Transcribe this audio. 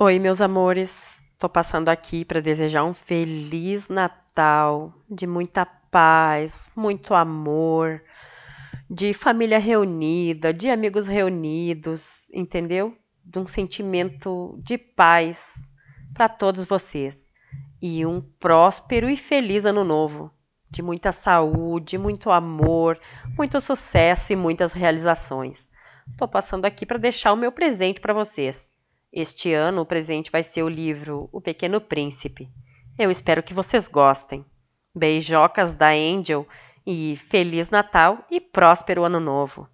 Oi, meus amores. Tô passando aqui para desejar um feliz Natal, de muita paz, muito amor, de família reunida, de amigos reunidos, entendeu? De um sentimento de paz para todos vocês e um próspero e feliz ano novo, de muita saúde, muito amor, muito sucesso e muitas realizações. Tô passando aqui para deixar o meu presente para vocês. Este ano o presente vai ser o livro O Pequeno Príncipe. Eu espero que vocês gostem. Beijocas da Angel e Feliz Natal e próspero Ano Novo!